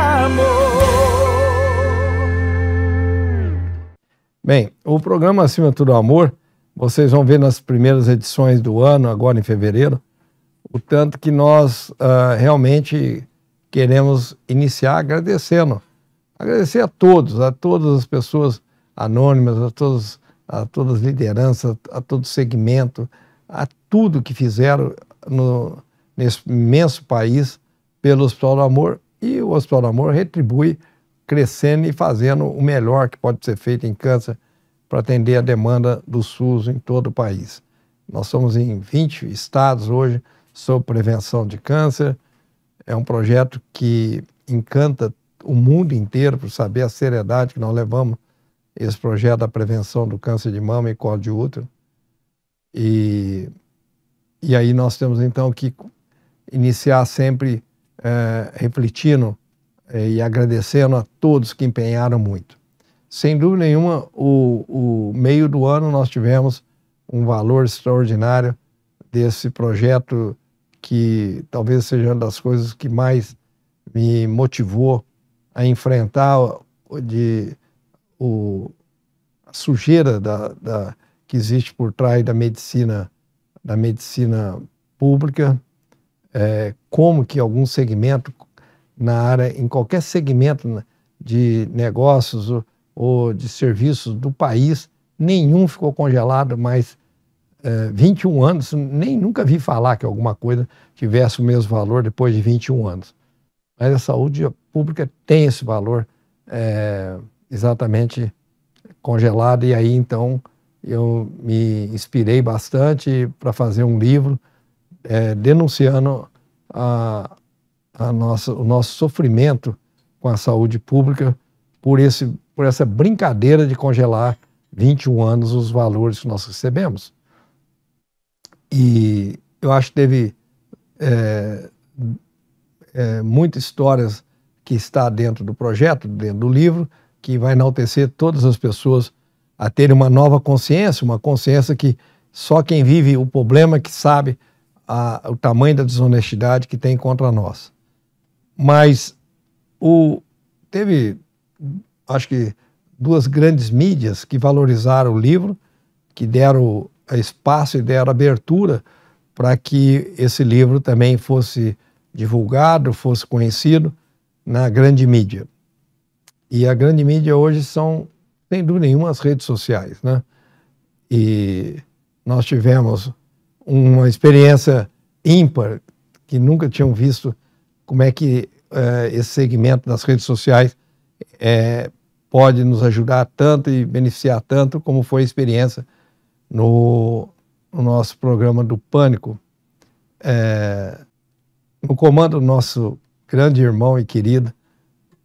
amor. Bem, o programa Acima de Tudo Amor, vocês vão ver nas primeiras edições do ano, agora em fevereiro, o tanto que nós uh, realmente queremos iniciar agradecendo. Agradecer a todos, a todas as pessoas anônimas, a, todos, a todas as lideranças, a todo segmento, a tudo que fizeram no, nesse imenso país pelo Hospital do Amor e o Hospital do Amor retribui crescendo e fazendo o melhor que pode ser feito em câncer para atender a demanda do SUS em todo o país. Nós somos em 20 estados hoje sobre prevenção de câncer. É um projeto que encanta o mundo inteiro para saber a seriedade que nós levamos esse projeto da prevenção do câncer de mama e colo de útero. E, e aí nós temos então que iniciar sempre é, refletindo é, e agradecendo a todos que empenharam muito. Sem dúvida nenhuma, o, o meio do ano nós tivemos um valor extraordinário desse projeto que talvez seja uma das coisas que mais me motivou a enfrentar de, o, a sujeira da, da, que existe por trás da medicina, da medicina pública é, como que algum segmento na área, em qualquer segmento né, de negócios ou, ou de serviços do país, nenhum ficou congelado, mas é, 21 anos, nem nunca vi falar que alguma coisa tivesse o mesmo valor depois de 21 anos. Mas a saúde pública tem esse valor é, exatamente congelado, e aí então eu me inspirei bastante para fazer um livro é, denunciando a, a nossa, o nosso sofrimento com a saúde pública por, esse, por essa brincadeira de congelar 21 anos os valores que nós recebemos. E eu acho que teve é, é, muitas histórias que está dentro do projeto, dentro do livro, que vai enaltecer todas as pessoas a terem uma nova consciência, uma consciência que só quem vive o problema que sabe a, o tamanho da desonestidade que tem contra nós. Mas o, teve, acho que, duas grandes mídias que valorizaram o livro, que deram espaço e deram abertura para que esse livro também fosse divulgado, fosse conhecido na grande mídia. E a grande mídia hoje são, sem dúvida nenhuma, as redes sociais. Né? E nós tivemos uma experiência ímpar, que nunca tinham visto como é que eh, esse segmento das redes sociais eh, pode nos ajudar tanto e beneficiar tanto, como foi a experiência no, no nosso programa do Pânico. Eh, no comando do nosso grande irmão e querido,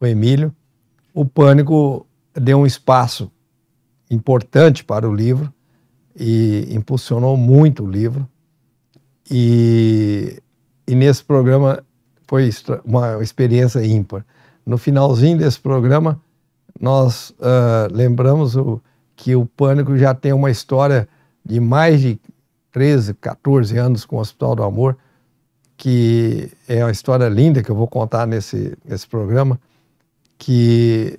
o Emílio, o Pânico deu um espaço importante para o livro e impulsionou muito o livro. E, e nesse programa foi uma experiência ímpar. No finalzinho desse programa, nós uh, lembramos o, que o Pânico já tem uma história de mais de 13, 14 anos com o Hospital do Amor, que é uma história linda que eu vou contar nesse, nesse programa, que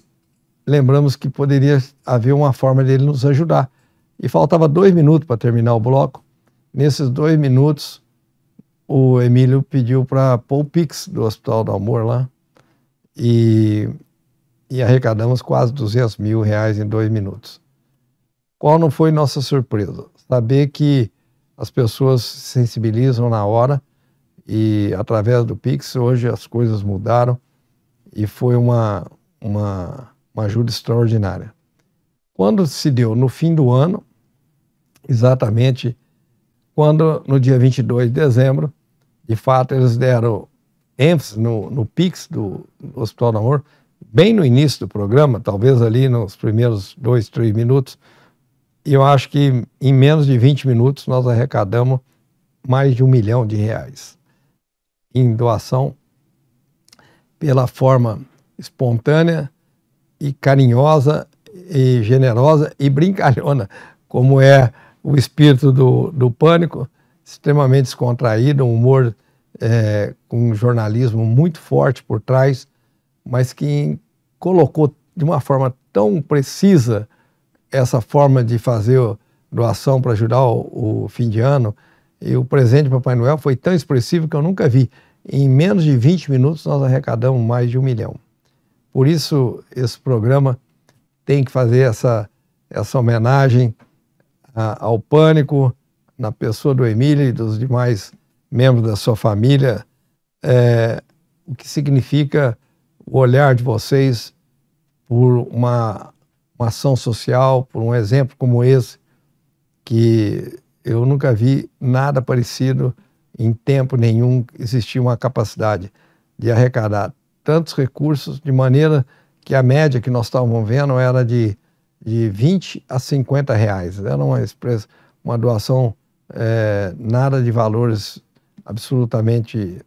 lembramos que poderia haver uma forma dele nos ajudar e faltava dois minutos para terminar o bloco. Nesses dois minutos, o Emílio pediu para pôr o Pix do Hospital do Amor lá. E, e arrecadamos quase 200 mil reais em dois minutos. Qual não foi nossa surpresa? Saber que as pessoas se sensibilizam na hora e através do Pix hoje as coisas mudaram e foi uma, uma, uma ajuda extraordinária. Quando se deu no fim do ano, exatamente quando, no dia 22 de dezembro, de fato, eles deram ênfase no, no PIX do Hospital do Amor, bem no início do programa, talvez ali nos primeiros dois, três minutos. E eu acho que em menos de 20 minutos nós arrecadamos mais de um milhão de reais em doação pela forma espontânea e carinhosa e generosa e brincalhona, como é o espírito do, do pânico extremamente descontraído, um humor é, com um jornalismo muito forte por trás, mas que colocou de uma forma tão precisa essa forma de fazer doação para ajudar o, o, fim de ano. E o presente do Papai Noel foi tão expressivo que eu nunca vi. Em menos de 20 minutos nós arrecadamos mais de um milhão. Por isso, esse programa tem que fazer essa, essa homenagem ao pânico, na pessoa do Emílio e dos demais membros da sua família, é, o que significa o olhar de vocês por uma, uma ação social, por um exemplo como esse, que eu nunca vi nada parecido em tempo nenhum existir uma capacidade de arrecadar tantos recursos de maneira que a média que nós estávamos vendo era de de 20 a 50 reais. Era uma, expressa, uma doação é, nada de valores absolutamente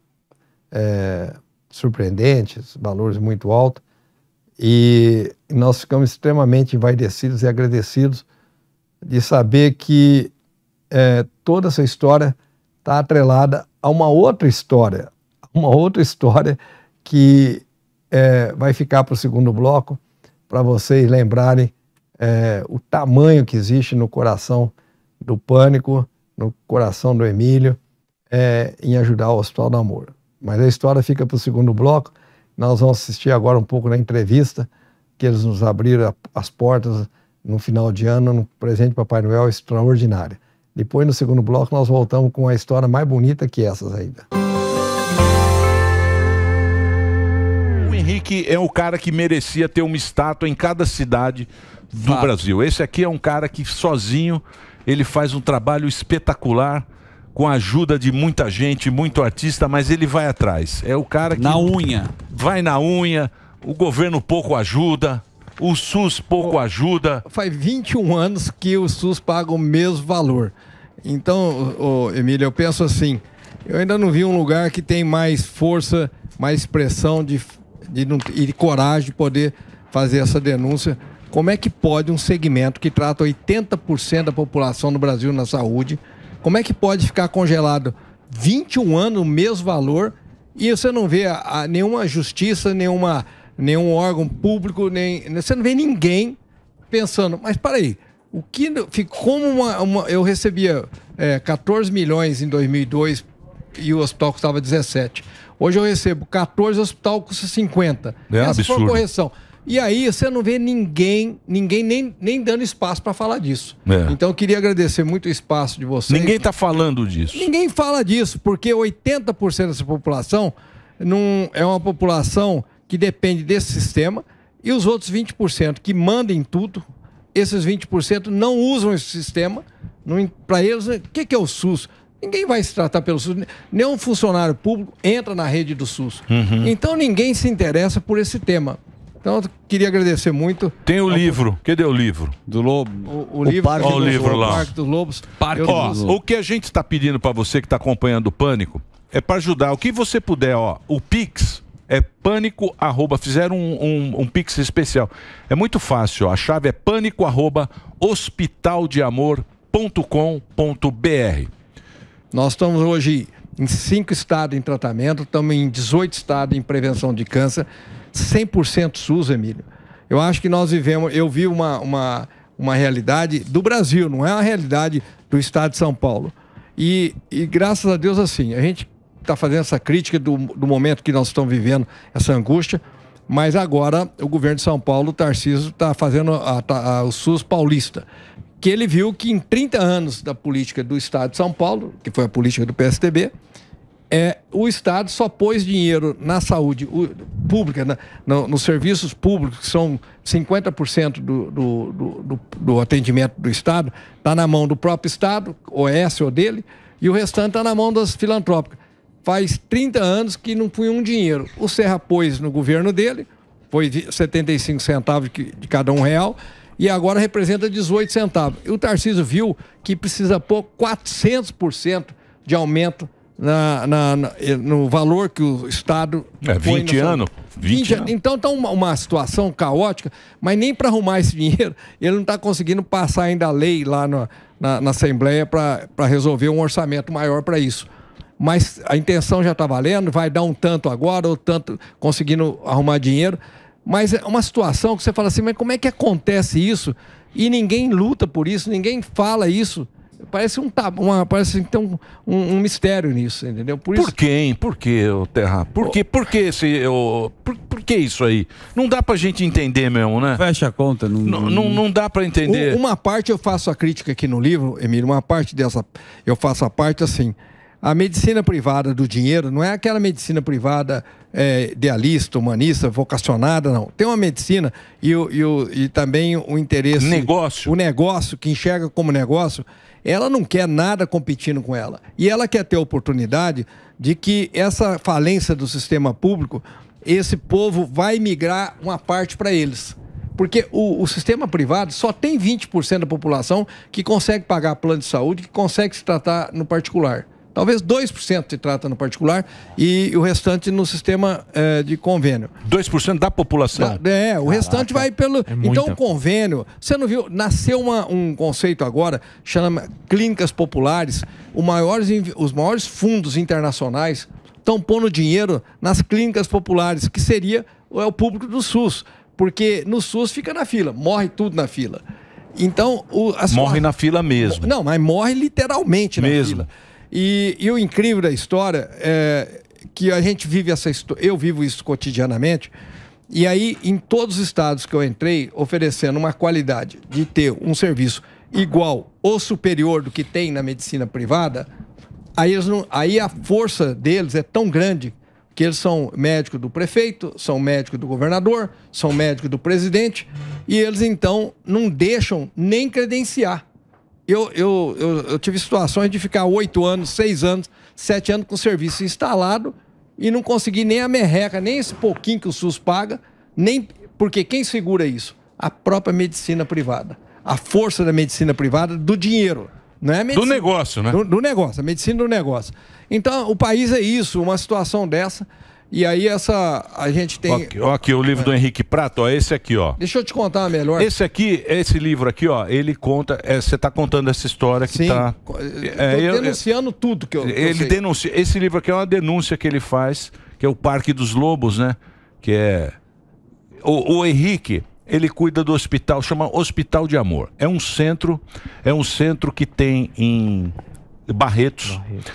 é, surpreendentes, valores muito altos. E nós ficamos extremamente envaidecidos e agradecidos de saber que é, toda essa história está atrelada a uma outra história, uma outra história que é, vai ficar para o segundo bloco, para vocês lembrarem é, o tamanho que existe no coração do pânico, no coração do Emílio, é, em ajudar o Hospital do Amor. Mas a história fica para o segundo bloco. Nós vamos assistir agora um pouco na entrevista que eles nos abriram as portas no final de ano, no presente Papai Noel extraordinário. Depois, no segundo bloco, nós voltamos com a história mais bonita que essas ainda. O Henrique é o cara que merecia ter uma estátua em cada cidade do Fato. Brasil. Esse aqui é um cara que sozinho ele faz um trabalho espetacular com a ajuda de muita gente, muito artista, mas ele vai atrás. É o cara que na unha, vai na unha. O governo pouco ajuda, o SUS pouco ajuda. Faz 21 anos que o SUS paga o mesmo valor. Então, ô, Emílio, eu penso assim: eu ainda não vi um lugar que tem mais força, mais pressão de, de, e de coragem de poder fazer essa denúncia como é que pode um segmento que trata 80% da população no Brasil na saúde, como é que pode ficar congelado 21 anos o mesmo valor e você não vê a, a, nenhuma justiça, nenhuma, nenhum órgão público, nem você não vê ninguém pensando, mas peraí, o que como uma, uma, eu recebia é, 14 milhões em 2002 e o hospital custava 17. Hoje eu recebo 14, o hospital custa 50. É Essa absurdo. foi a correção. E aí você não vê ninguém, ninguém nem, nem dando espaço para falar disso. É. Então eu queria agradecer muito o espaço de vocês. Ninguém está falando disso. Ninguém fala disso, porque 80% dessa população não é uma população que depende desse sistema e os outros 20% que mandam em tudo, esses 20% não usam esse sistema. Para eles, o que, que é o SUS? Ninguém vai se tratar pelo SUS, nenhum funcionário público entra na rede do SUS. Uhum. Então ninguém se interessa por esse tema. Então, queria agradecer muito. Tem o livro. Cadê o livro? Do Lobo. O, o, o livro, Parque, ó, o livro Lobo, lá. Parque dos Lobos. Parque ó, dos Lobos. O que a gente está pedindo para você que está acompanhando o Pânico é para ajudar. O que você puder, ó. O Pix é pânico, arroba, fizeram um, um, um, Pix especial. É muito fácil, ó. A chave é pânico, arroba, hospitaldeamor.com.br. Nós estamos hoje em cinco estados em tratamento, estamos em 18 estados em prevenção de câncer. 100% SUS, Emílio, eu acho que nós vivemos, eu vi uma, uma, uma realidade do Brasil, não é uma realidade do estado de São Paulo. E, e graças a Deus, assim, a gente está fazendo essa crítica do, do momento que nós estamos vivendo, essa angústia, mas agora o governo de São Paulo, o Tarcísio, está fazendo a, tá, a, o SUS paulista. Que ele viu que em 30 anos da política do Estado de São Paulo, que foi a política do PSDB, é, o Estado só pôs dinheiro na saúde pública, na, no, nos serviços públicos, que são 50% do, do, do, do, atendimento do Estado, está na mão do próprio Estado, S ou dele, e o restante está na mão das filantrópicas. Faz 30 anos que não põe um dinheiro. O Serra pôs no governo dele, foi 75 centavos de, de cada um real, e agora representa 18 centavos. E o Tarcísio viu que precisa pôr 400% de aumento na, na, na, no valor que o Estado. É, 20 anos. 20 anos. Então está uma, uma, situação caótica, mas nem para arrumar esse dinheiro, ele não está conseguindo passar ainda a lei lá no, na, na Assembleia para resolver um orçamento maior para isso. Mas a intenção já está valendo, vai dar um tanto agora, ou tanto conseguindo arrumar dinheiro. Mas é uma situação que você fala assim, mas como é que acontece isso? E ninguém luta por isso, ninguém fala isso. Parece um uma, parece então um, um, mistério nisso, entendeu? Por, isso... por que, hein? Por que, Terra? Por que, por que esse, por, por, que isso aí? Não dá pra gente entender mesmo, né? Fecha a conta. Não, não, não, não dá pra entender. Uma parte eu faço a crítica aqui no livro, Emílio, uma parte dessa, eu faço a parte assim, a medicina privada do dinheiro não é aquela medicina privada é, idealista, humanista, vocacionada, não. Tem uma medicina e, e, o, e também o interesse. Negócio. O negócio, que enxerga como negócio, ela não quer nada competindo com ela. E ela quer ter a oportunidade de que essa falência do sistema público, esse povo vai migrar uma parte para eles. Porque o, o, sistema privado só tem 20% da população que consegue pagar plano de saúde, que consegue se tratar no particular. Talvez 2% se trata no particular e o restante no sistema é, de convênio. 2% da população? Da, é, o Caraca, restante vai pelo. É então, o convênio. Você não viu? Nasceu uma, um conceito agora, chama clínicas populares. Maiores, os maiores fundos internacionais estão pondo dinheiro nas clínicas populares, que seria é o público do SUS. Porque no SUS fica na fila, morre tudo na fila. Então, o, morre na fila mesmo. Não, mas morre literalmente mesmo. na fila. E, e o incrível da história é que a gente vive essa eu vivo isso cotidianamente. E aí, em todos os estados que eu entrei, oferecendo uma qualidade de ter um serviço igual ou superior do que tem na medicina privada, aí, não, aí a força deles é tão grande que eles são médico do prefeito, são médico do governador, são médico do presidente, e eles então não deixam nem credenciar. Eu, eu, eu, eu tive situações de ficar oito anos, seis anos, sete anos com serviço instalado e não consegui nem a merreca, nem esse pouquinho que o SUS paga, nem porque quem segura isso? A própria medicina privada. A força da medicina privada, do dinheiro. Não é medicina, do negócio, né? Do, do negócio, a medicina do negócio. Então, o país é isso, uma situação dessa. E aí essa a gente tem. Aqui, ó, aqui o livro é. do Henrique Prato, ó, esse aqui, ó. Deixa eu te contar melhor. Esse aqui, esse livro aqui, ó, ele conta. É, você é, está contando essa história que está tá. É, denunciando eu, tudo que eu. Ele eu denuncia. Esse livro aqui é uma denúncia que ele faz, que é o Parque dos Lobos, né? Que é. O, o Henrique, ele cuida do hospital, chama Hospital de Amor. É um centro, é um centro que tem em Barretos. Barretos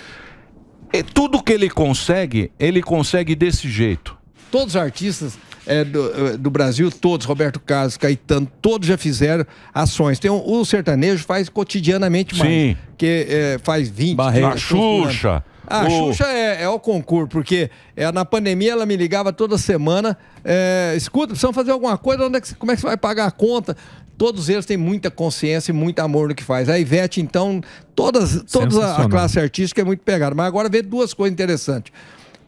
é, tudo que ele consegue, ele consegue desse jeito. Todos os artistas é, do, é, do, Brasil, todos, Roberto Carlos, Caetano, todos já fizeram ações. Tem um, o sertanejo faz cotidianamente mais. Sim. Que é, faz 20, Barreiro, 30, Xuxa a Xuxa é, é o concurso, porque é, na pandemia ela me ligava toda semana. É, escuta, precisamos fazer alguma coisa, onde é que, como é que você vai pagar a conta? Todos eles têm muita consciência e muito amor no que faz. A Ivete, então, todas, toda a classe artística é muito pegada. Mas agora vê duas coisas interessantes.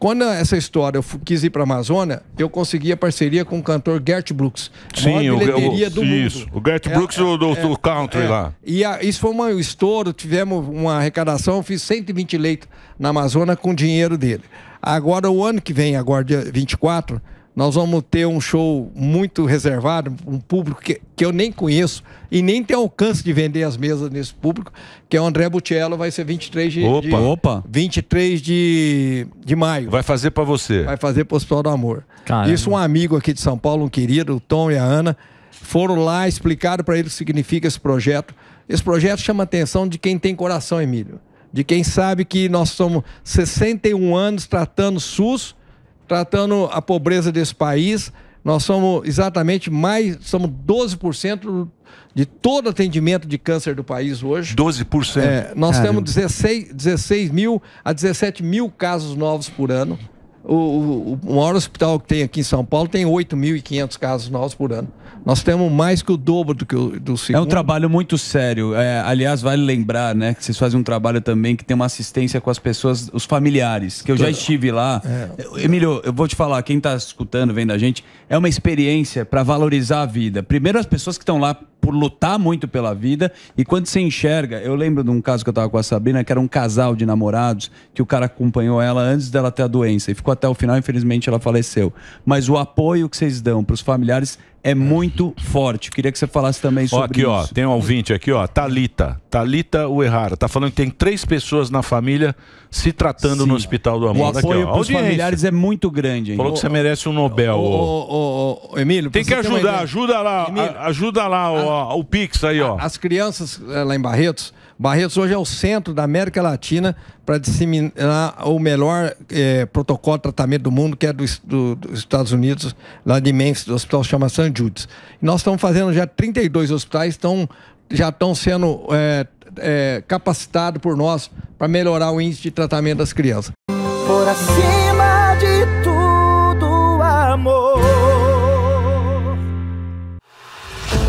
Quando essa história eu quis ir para a Amazônia, eu consegui a parceria com o cantor Gert Brooks. Sim, o, o, do isso. Mundo. O Gert é, Brooks é, do, do, é, country é, lá. E a, isso foi um estouro, tivemos uma arrecadação, eu fiz 120 leitos na Amazônia com o dinheiro dele. Agora, o ano que vem, agora dia 24, nós vamos ter um show muito reservado, um público que, que eu nem conheço e nem tenho alcance de vender as mesas nesse público, que é o André Butiello, vai ser 23 de, opa, de, opa. 23 de, de maio. Vai fazer para você. Vai fazer pro Hospital do Amor. Caramba. Isso um amigo aqui de São Paulo, um querido, o Tom e a Ana, foram lá, explicaram para ele o que significa esse projeto. Esse projeto chama a atenção de quem tem coração, Emílio. De quem sabe que nós somos 61 anos tratando SUS tratando a pobreza desse país, nós somos exatamente mais, somos 12% de todo atendimento de câncer do país hoje. 12%? É, nós Caramba. temos 16, 16 mil a 17 mil casos novos por ano. O, o, o maior hospital que tem aqui em São Paulo tem 8.500 casos novos por ano. Nós temos mais que o dobro do que o do segundo. É um trabalho muito sério. É, aliás, vale lembrar, né, que vocês fazem um trabalho também que tem uma assistência com as pessoas, os familiares, que eu já é. estive lá. É. Emílio, eu vou te falar, quem está escutando, vendo a gente, é uma experiência para valorizar a vida. Primeiro as pessoas que estão lá por lutar muito pela vida. E quando você enxerga, eu lembro de um caso que eu estava com a Sabrina, que era um casal de namorados, que o cara acompanhou ela antes dela ter a doença e ficou até o final, infelizmente ela faleceu. Mas o apoio que vocês dão para os familiares é muito forte. Queria que você falasse também sobre ó, aqui, isso. Ó, tem um ouvinte aqui, ó, Talita, Talita Uerrara, tá falando que tem três pessoas na família se tratando Sim. no Hospital do Amor. O apoio para os familiares é muito grande. Falou que você merece um Nobel. Ô, ô, Emílio, tem que ajudar, ajuda lá, Emílio, ajuda lá a, o, Pix aí, ó. As crianças eh, lá em Barretos Barretos hoje é o centro da América Latina para disseminar o melhor eh, protocolo de tratamento do mundo, que é do, do, dos Estados Unidos, lá de Memphis, do hospital chama St. Jude's. Nós estamos fazendo já 32 hospitais, estão, já estão sendo eh, eh, capacitados por nós para melhorar o índice de tratamento das crianças. Por acima de tudo, amor.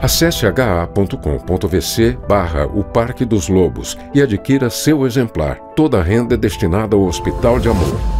Acesse ha.com.vc barra o Parque dos Lobos e adquira seu exemplar. Toda a renda é destinada ao Hospital de Amor.